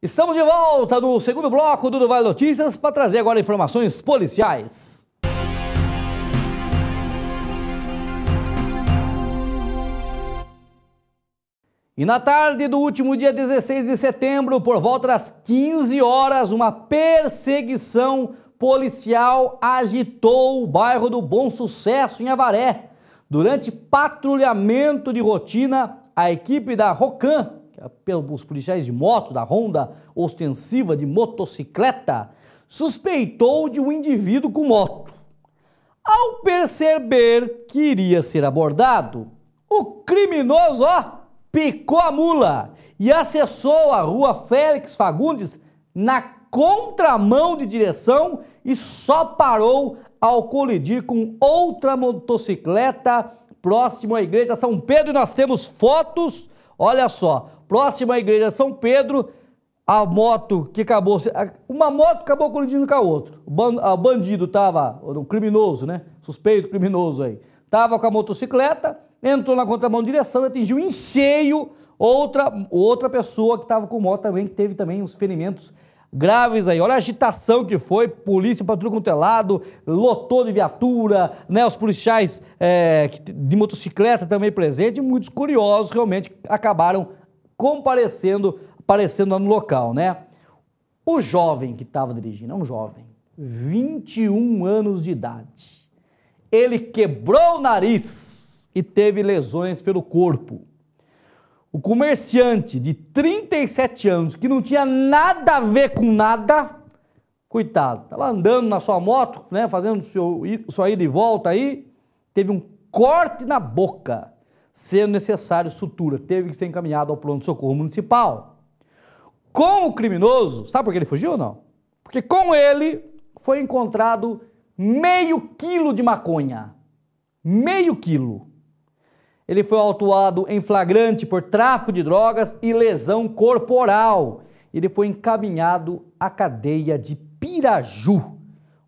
Estamos de volta no segundo bloco do Vale Notícias para trazer agora informações policiais. E na tarde do último dia 16 de setembro, por volta das 15 horas, uma perseguição policial agitou o bairro do Bom Sucesso em Avaré. Durante patrulhamento de rotina, a equipe da ROCAM pelos policiais de moto, da ronda ostensiva de motocicleta, suspeitou de um indivíduo com moto. Ao perceber que iria ser abordado, o criminoso ó, picou a mula e acessou a rua Félix Fagundes na contramão de direção e só parou ao colidir com outra motocicleta próximo à igreja São Pedro. E nós temos fotos, olha só, próxima à igreja São Pedro, a moto que acabou. Uma moto acabou colidindo com a outra. O bandido estava, um criminoso, né? Suspeito criminoso aí. Estava com a motocicleta, entrou na contramão de direção e atingiu em cheio outra, outra pessoa que estava com moto também, que teve também uns ferimentos graves aí. Olha a agitação que foi, polícia para tudo quanto é lado, lotou de viatura, né, os policiais é, de motocicleta também presente, muitos curiosos realmente acabaram comparecendo, aparecendo lá no local, né? O jovem que estava dirigindo, é um jovem, 21 anos de idade. Ele quebrou o nariz e teve lesões pelo corpo. O comerciante de 37 anos, que não tinha nada a ver com nada, coitado, estava andando na sua moto, né, fazendo sua ida e volta aí, teve um corte na boca sendo necessário sutura, teve que ser encaminhado ao pronto-socorro municipal. Com o criminoso, sabe por que ele fugiu ou não? Porque com ele foi encontrado meio quilo de maconha. Meio quilo. Ele foi autuado em flagrante por tráfico de drogas e lesão corporal. Ele foi encaminhado à cadeia de Piraju.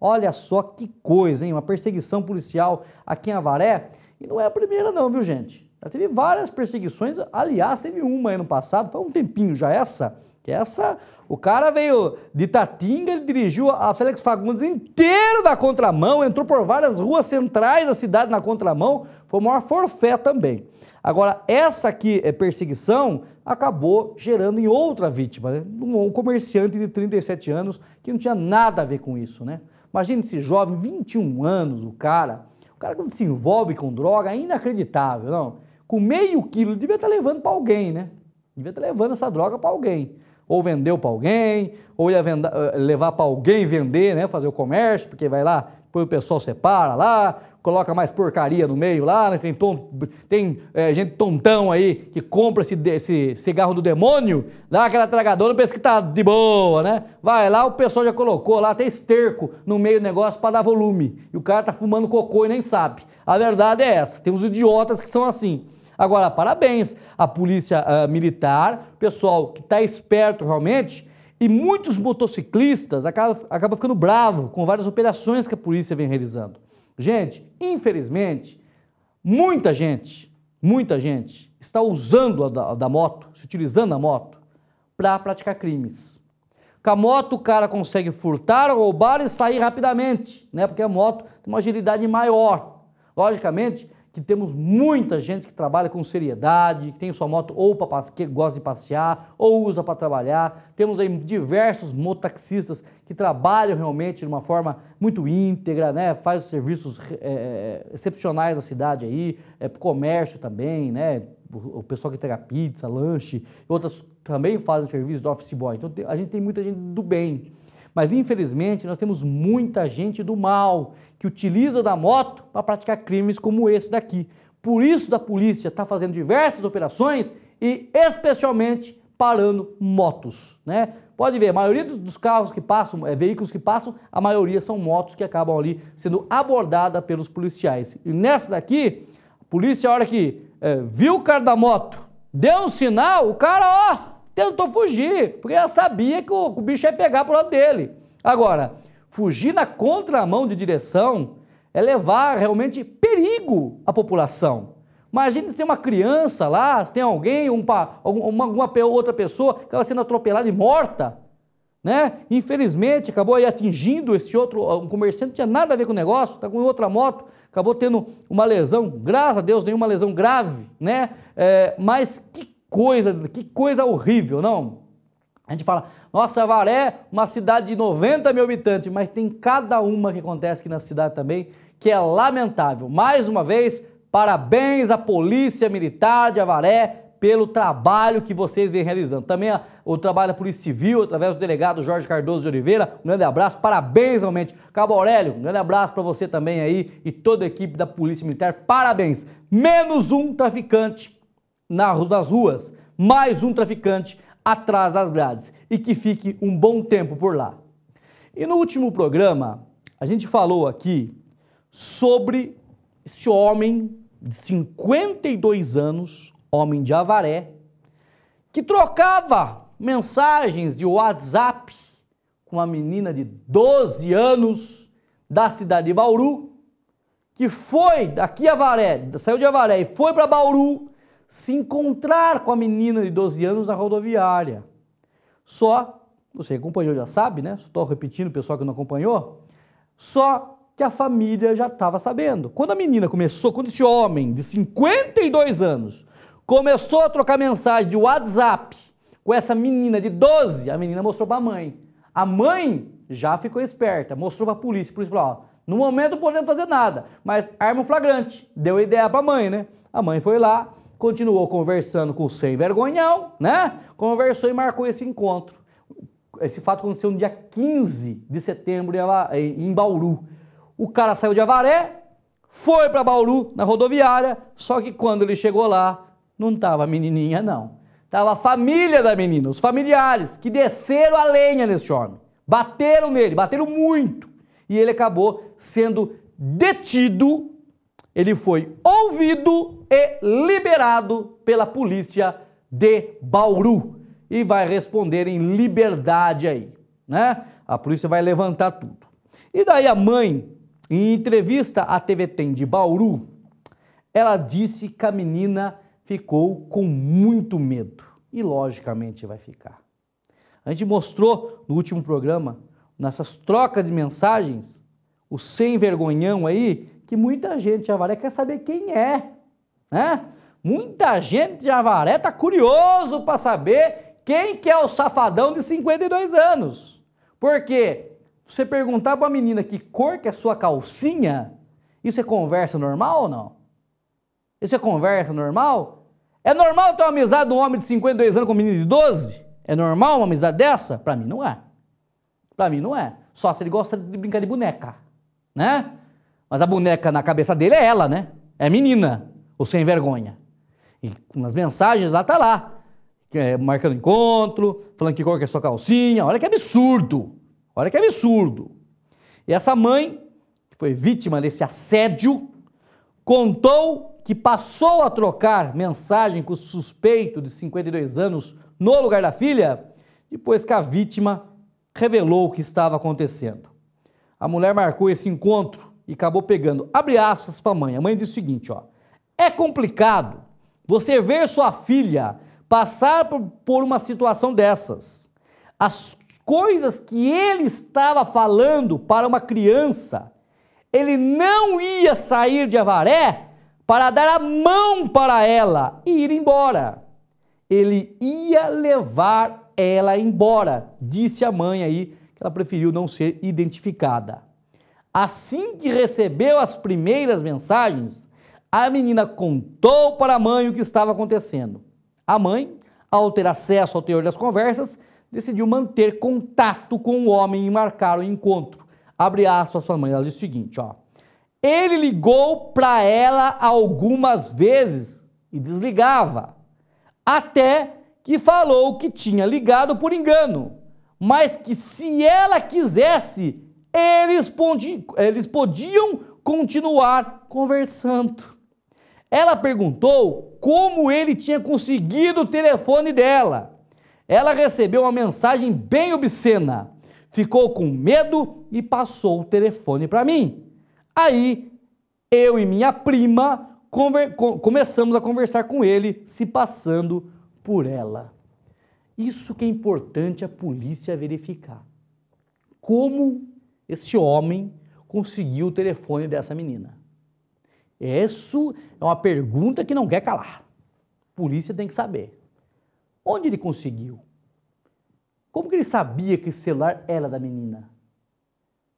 Olha só que coisa, hein? Uma perseguição policial aqui em Avaré. E não é a primeira, não, viu, gente? Ela teve várias perseguições, aliás, teve uma ano passado, foi um tempinho já essa, que essa, o cara veio de Tatinga, ele dirigiu a Félix Fagundes inteiro da contramão, entrou por várias ruas centrais da cidade na contramão, foi o maior forfé também. Agora, essa aqui é perseguição, acabou gerando em outra vítima, né? um comerciante de 37 anos que não tinha nada a ver com isso, né? Imagina esse jovem, 21 anos, o cara, o cara quando se envolve com droga, é inacreditável, não? com meio quilo, ele devia estar levando para alguém, né? Devia estar levando essa droga para alguém. Ou vendeu para alguém, ou ia venda, eh, levar para alguém vender, né? Fazer o comércio, porque vai lá, depois o pessoal separa lá, coloca mais porcaria no meio lá, né? tem, ton, tem é, gente tontão aí que compra esse, esse cigarro do demônio, dá aquela tragadora, pensa que tá de boa, né? Vai lá, o pessoal já colocou lá, tem esterco no meio do negócio para dar volume. E o cara tá fumando cocô e nem sabe. A verdade é essa, tem uns idiotas que são assim. Agora, parabéns à polícia uh, militar, pessoal que está esperto realmente, e muitos motociclistas acabam, acabam ficando bravo com várias operações que a polícia vem realizando. Gente, infelizmente, muita gente, muita gente está usando a da, a da moto, se utilizando a moto, para praticar crimes. Com a moto, o cara consegue furtar, roubar e sair rapidamente, né? Porque a moto tem uma agilidade maior. Logicamente, que temos muita gente que trabalha com seriedade, que tem sua moto ou para que gosta de passear ou usa para trabalhar. Temos aí diversos mototaxistas que trabalham realmente de uma forma muito íntegra, né? Faz serviços é, excepcionais à cidade aí, é, comércio também, né? O pessoal que entrega pizza, lanche, outras também fazem serviço do office boy. Então a gente tem muita gente do bem. Mas infelizmente nós temos muita gente do mal que utiliza da moto para praticar crimes como esse daqui. Por isso da polícia está fazendo diversas operações e especialmente parando motos, né? Pode ver, a maioria dos carros que passam, é, veículos que passam, a maioria são motos que acabam ali sendo abordada pelos policiais. E nessa daqui, a polícia, a hora que é, viu o cara da moto, deu um sinal, o cara, ó, tentou fugir, porque ela sabia que o, o bicho ia pegar pro lado dele. Agora, fugir na contramão de direção é levar realmente perigo à população. Imagina se tem uma criança lá, se tem alguém, um, uma, uma outra pessoa que estava sendo atropelada e morta. Né? Infelizmente, acabou aí atingindo esse outro um comerciante, não tinha nada a ver com o negócio, está com outra moto, acabou tendo uma lesão, graças a Deus, nenhuma lesão grave, né? É, mas que coisa, que coisa horrível, não? A gente fala, nossa, Avaré, uma cidade de 90 mil habitantes, mas tem cada uma que acontece aqui na cidade também, que é lamentável. Mais uma vez, parabéns à Polícia Militar de Avaré pelo trabalho que vocês vêm realizando. Também a, o trabalho da Polícia Civil, através do delegado Jorge Cardoso de Oliveira, um grande abraço, parabéns realmente. Cabo Aurélio, um grande abraço para você também aí e toda a equipe da Polícia Militar, parabéns. Menos um traficante nas ruas, mais um traficante atrás das grades e que fique um bom tempo por lá. E no último programa, a gente falou aqui sobre esse homem de 52 anos, homem de Avaré, que trocava mensagens de WhatsApp com uma menina de 12 anos da cidade de Bauru, que foi daqui a Avaré, saiu de Avaré e foi para Bauru se encontrar com a menina de 12 anos na rodoviária. Só, você acompanhou já sabe, né? Estou repetindo o pessoal que não acompanhou. Só que a família já estava sabendo. Quando a menina começou, quando esse homem de 52 anos começou a trocar mensagem de WhatsApp com essa menina de 12, a menina mostrou para a mãe. A mãe já ficou esperta, mostrou para a polícia. A polícia falou: ó, no momento não podemos fazer nada, mas arma um flagrante. Deu ideia para a mãe, né? A mãe foi lá, continuou conversando com o sem vergonhão, né? Conversou e marcou esse encontro. Esse fato aconteceu no dia 15 de setembro em Bauru. O cara saiu de Avaré, foi para Bauru na rodoviária, só que quando ele chegou lá, não tava a menininha não. Tava a família da menina, os familiares que desceram a lenha nesse homem. Bateram nele, bateram muito. E ele acabou sendo detido ele foi ouvido e liberado pela polícia de Bauru e vai responder em liberdade aí, né? A polícia vai levantar tudo. E daí a mãe, em entrevista à TV Tem de Bauru, ela disse que a menina ficou com muito medo e logicamente vai ficar. A gente mostrou no último programa, nessas trocas de mensagens, o sem vergonhão aí que muita gente de Javaré quer saber quem é, né? Muita gente de Javaré tá curioso para saber quem que é o safadão de 52 anos. Porque você perguntar para uma menina que cor que é sua calcinha, isso é conversa normal ou não? Isso é conversa normal? É normal ter uma amizade de um homem de 52 anos com um menino de 12? É normal uma amizade dessa? Para mim não é. Para mim não é. Só se ele gosta de brincar de boneca, né? Mas a boneca na cabeça dele é ela, né? É menina, o sem vergonha. E nas mensagens lá tá lá. É, marcando encontro, falando que cor que é sua calcinha. Olha que absurdo! Olha que absurdo! E essa mãe, que foi vítima desse assédio, contou que passou a trocar mensagem com o suspeito de 52 anos no lugar da filha, depois que a vítima revelou o que estava acontecendo. A mulher marcou esse encontro e acabou pegando. Abre aspas para a mãe. A mãe disse o seguinte, ó. É complicado você ver sua filha passar por uma situação dessas. As coisas que ele estava falando para uma criança, ele não ia sair de Avaré para dar a mão para ela e ir embora. Ele ia levar ela embora, disse a mãe aí, que ela preferiu não ser identificada. Assim que recebeu as primeiras mensagens, a menina contou para a mãe o que estava acontecendo. A mãe, ao ter acesso ao teor das conversas, decidiu manter contato com o homem e marcar o encontro. Abre aspas para a mãe, ela diz o seguinte, ó. Ele ligou para ela algumas vezes e desligava, até que falou que tinha ligado por engano, mas que se ela quisesse, eles, eles podiam continuar conversando. Ela perguntou como ele tinha conseguido o telefone dela. Ela recebeu uma mensagem bem obscena. Ficou com medo e passou o telefone para mim. Aí eu e minha prima começamos a conversar com ele, se passando por ela. Isso que é importante a polícia verificar. Como esse homem conseguiu o telefone dessa menina? Isso é uma pergunta que não quer calar. A polícia tem que saber. Onde ele conseguiu? Como que ele sabia que esse celular era da menina?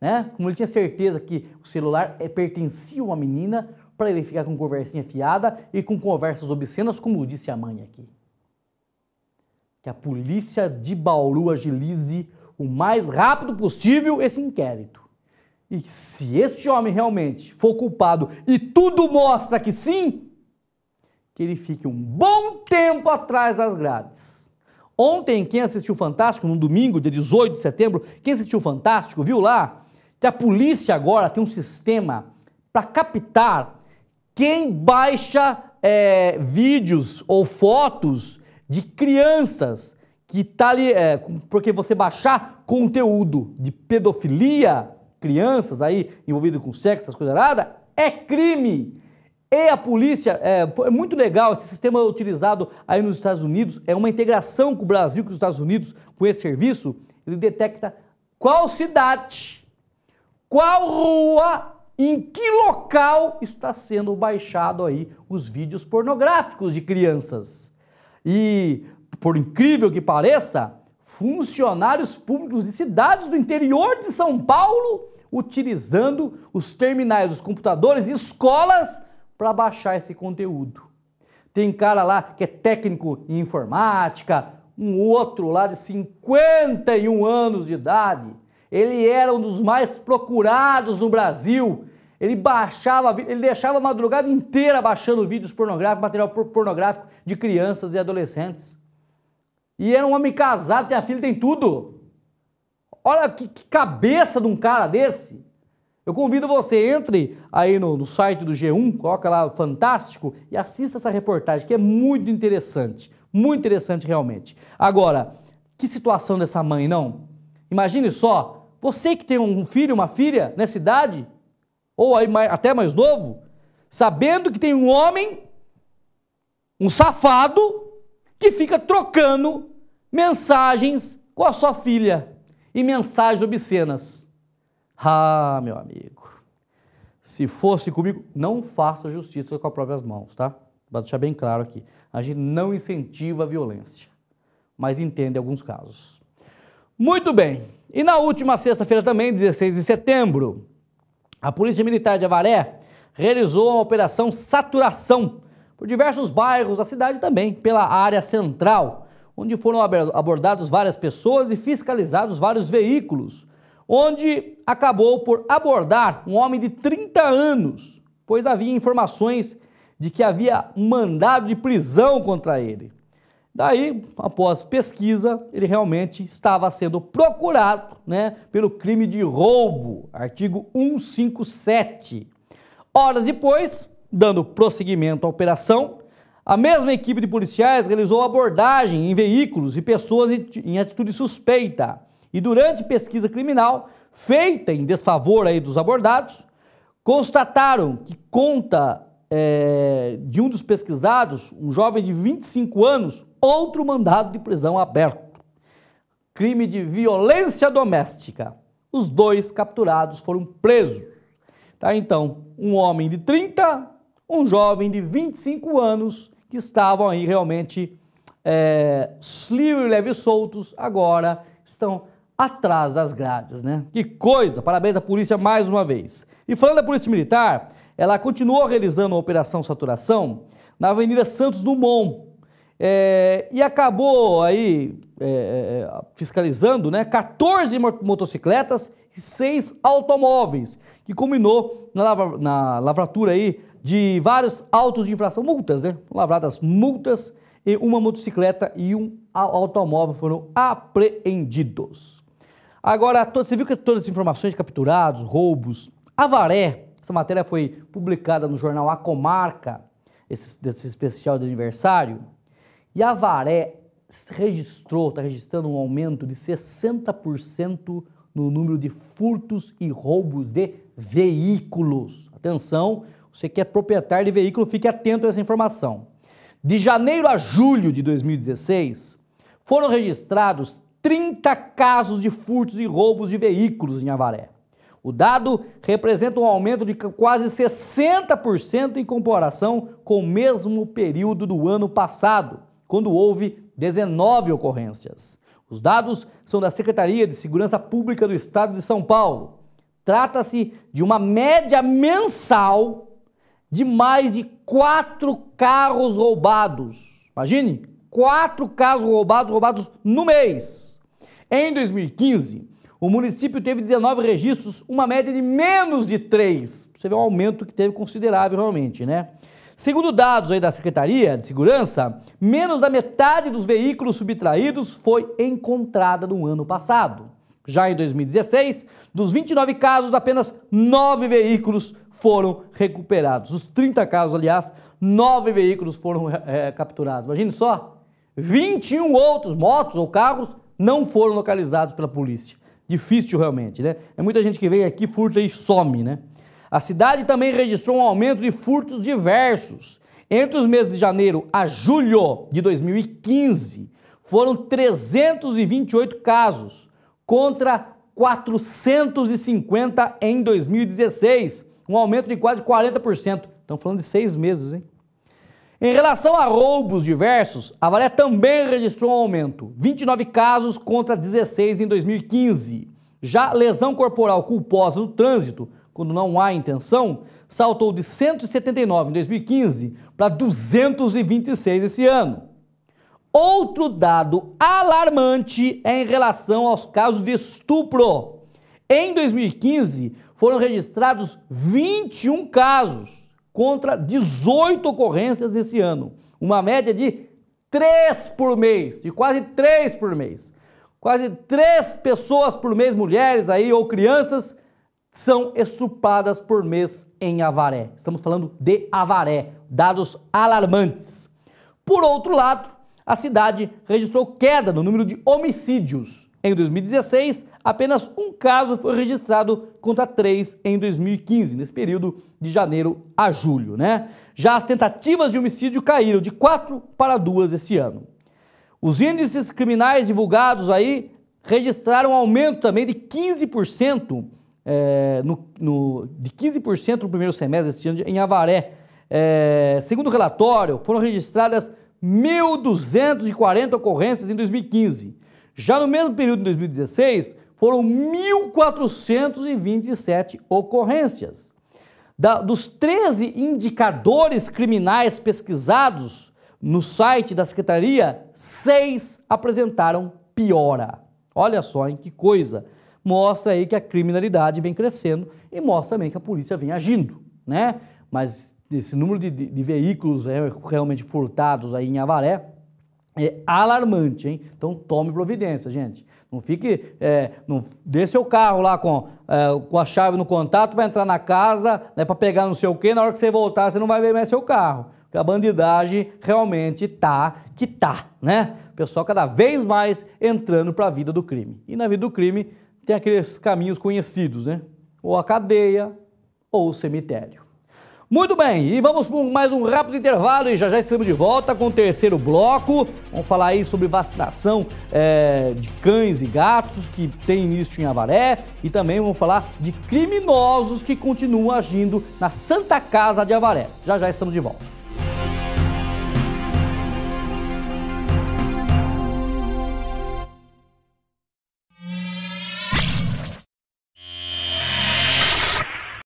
Né? Como ele tinha certeza que o celular eh, pertencia a uma menina para ele ficar com conversinha fiada e com conversas obscenas, como disse a mãe aqui. Que a polícia de Bauru agilize o mais rápido possível esse inquérito. E se esse homem realmente for culpado e tudo mostra que sim, que ele fique um bom tempo atrás das grades. Ontem, quem assistiu Fantástico, no domingo, dia 18 de setembro, quem assistiu Fantástico, viu lá que a polícia agora tem um sistema para captar quem baixa é, vídeos ou fotos de crianças que tá ali, é, porque você baixar conteúdo de pedofilia, crianças aí envolvidas com sexo, essas coisas nada, é crime. E a polícia, é, é, muito legal, esse sistema utilizado aí nos Estados Unidos, é uma integração com o Brasil, com os Estados Unidos, com esse serviço, ele detecta qual cidade, qual rua, em que local está sendo baixado aí os vídeos pornográficos de crianças. E por incrível que pareça, funcionários públicos de cidades do interior de São Paulo utilizando os terminais, os computadores e escolas para baixar esse conteúdo. Tem cara lá que é técnico em informática, um outro lá de 51 anos de idade. Ele era um dos mais procurados no Brasil. Ele baixava, ele deixava a madrugada inteira baixando vídeos pornográficos, material pornográfico de crianças e adolescentes. E era um homem casado, tem a filha, tem tudo. Olha que, que cabeça de um cara desse. Eu convido você, entre aí no, no, site do G1, coloca lá Fantástico e assista essa reportagem, que é muito interessante. Muito interessante realmente. Agora, que situação dessa mãe, não? Imagine só, você que tem um filho, uma filha nessa idade, ou aí mais, até mais novo, sabendo que tem um homem, um safado, que fica trocando mensagens com a sua filha e mensagens obscenas. Ah, meu amigo, se fosse comigo, não faça justiça com as próprias mãos, tá? Vou deixar bem claro aqui, a gente não incentiva a violência, mas entende alguns casos. Muito bem, e na última sexta-feira também, 16 de setembro, a Polícia Militar de Avaré realizou uma operação saturação por diversos bairros da cidade também, pela área central, onde foram abordados várias pessoas e fiscalizados vários veículos, onde acabou por abordar um homem de 30 anos, pois havia informações de que havia mandado de prisão contra ele. Daí, após pesquisa, ele realmente estava sendo procurado né, pelo crime de roubo, artigo 157. Horas depois, dando prosseguimento à operação, a mesma equipe de policiais realizou abordagem em veículos e pessoas em atitude suspeita. E durante pesquisa criminal, feita em desfavor aí dos abordados, constataram que conta é, de um dos pesquisados, um jovem de 25 anos, outro mandado de prisão aberto. Crime de violência doméstica. Os dois capturados foram presos. Tá, então, um homem de 30, um jovem de 25 anos que estavam aí realmente é, livre, leve e soltos, agora estão atrás das grades, né? Que coisa! Parabéns à polícia mais uma vez. E falando da Polícia Militar, ela continuou realizando a Operação Saturação na Avenida Santos Dumont é, e acabou aí é, é fiscalizando né, 14 motocicletas e 6 automóveis, que culminou na, lavra, na lavratura aí de vários autos de infração, multas, né? Lavradas multas e uma motocicleta e um automóvel foram apreendidos. Agora, você viu que todas as informações capturados, roubos, avaré, essa matéria foi publicada no jornal A Comarca, esse, desse especial de aniversário, e avaré registrou, está registrando um aumento de 60% no número de furtos e roubos de veículos. Atenção, você que é proprietário de veículo, fique atento a essa informação. De janeiro a julho de 2016, foram registrados 30 casos de furtos e roubos de veículos em Avaré. O dado representa um aumento de quase 60% em comparação com o mesmo período do ano passado, quando houve 19 ocorrências. Os dados são da Secretaria de Segurança Pública do Estado de São Paulo. Trata-se de uma média mensal de mais de quatro carros roubados. Imagine, quatro carros roubados, roubados no mês. Em 2015, o município teve 19 registros, uma média de menos de três. Você vê um aumento que teve considerável realmente, né? Segundo dados aí da Secretaria de Segurança, menos da metade dos veículos subtraídos foi encontrada no ano passado. Já em 2016, dos 29 casos, apenas 9 veículos foram recuperados. Os 30 casos, aliás, nove veículos foram é, capturados. Imagine só, 21 outros motos ou carros não foram localizados pela polícia. Difícil realmente, né? É muita gente que vem aqui, furta e some, né? A cidade também registrou um aumento de furtos diversos. Entre os meses de janeiro a julho de 2015, foram 328 casos contra 450 em 2016, um aumento de quase 40%. Estamos falando de seis meses, hein? Em relação a roubos diversos, a Valé também registrou um aumento, 29 casos contra 16 em 2015. Já lesão corporal culposa no trânsito, quando não há intenção, saltou de 179 em 2015 para 226 esse ano. Outro dado alarmante é em relação aos casos de estupro. Em 2015, foram registrados 21 casos contra 18 ocorrências nesse ano, uma média de 3 por mês, de quase 3 por mês. Quase 3 pessoas por mês, mulheres aí ou crianças, são estupradas por mês em Avaré. Estamos falando de Avaré, dados alarmantes. Por outro lado, a cidade registrou queda no número de homicídios, em 2016, apenas um caso foi registrado contra três em 2015, nesse período de janeiro a julho, né? Já as tentativas de homicídio caíram de quatro para duas esse ano. Os índices criminais divulgados aí registraram um aumento também de 15%, é, eh, no, no, de 15% no primeiro semestre deste ano em Avaré. É, segundo o relatório, foram registradas 1.240 ocorrências em 2015 já no mesmo período de 2016, foram 1.427 ocorrências. Da, dos 13 indicadores criminais pesquisados no site da secretaria, seis apresentaram piora. Olha só, hein, que coisa. Mostra aí que a criminalidade vem crescendo e mostra também que a polícia vem agindo, né? Mas esse número de, de, de veículos é, realmente furtados aí em Avaré é alarmante, hein? Então tome providência, gente. Não fique, é, não dê seu carro lá com, é, com a chave no contato, vai entrar na casa né, para pegar não sei o quê, na hora que você voltar você não vai ver mais seu carro. Porque a bandidagem realmente tá que tá, né? O pessoal cada vez mais entrando para a vida do crime. E na vida do crime tem aqueles caminhos conhecidos, né? Ou a cadeia ou o cemitério. Muito bem, e vamos por mais um rápido intervalo e já já estamos de volta com o terceiro bloco. Vamos falar aí sobre vacinação é, de cães e gatos que tem início em Avaré e também vamos falar de criminosos que continuam agindo na Santa Casa de Avaré. Já já estamos de volta.